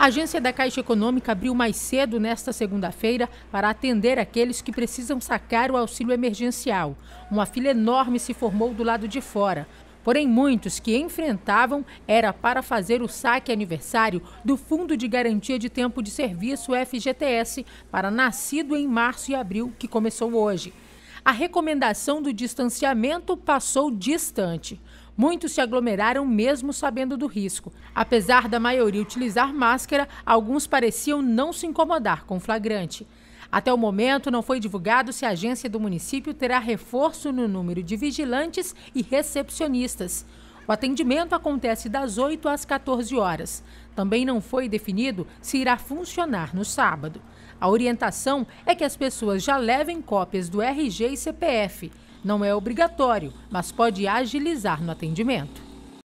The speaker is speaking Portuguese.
A agência da Caixa Econômica abriu mais cedo nesta segunda-feira para atender aqueles que precisam sacar o auxílio emergencial. Uma fila enorme se formou do lado de fora. Porém, muitos que enfrentavam era para fazer o saque aniversário do Fundo de Garantia de Tempo de Serviço FGTS para nascido em março e abril, que começou hoje. A recomendação do distanciamento passou distante. Muitos se aglomeraram mesmo sabendo do risco. Apesar da maioria utilizar máscara, alguns pareciam não se incomodar com o flagrante. Até o momento, não foi divulgado se a agência do município terá reforço no número de vigilantes e recepcionistas. O atendimento acontece das 8 às 14 horas. Também não foi definido se irá funcionar no sábado. A orientação é que as pessoas já levem cópias do RG e CPF. Não é obrigatório, mas pode agilizar no atendimento.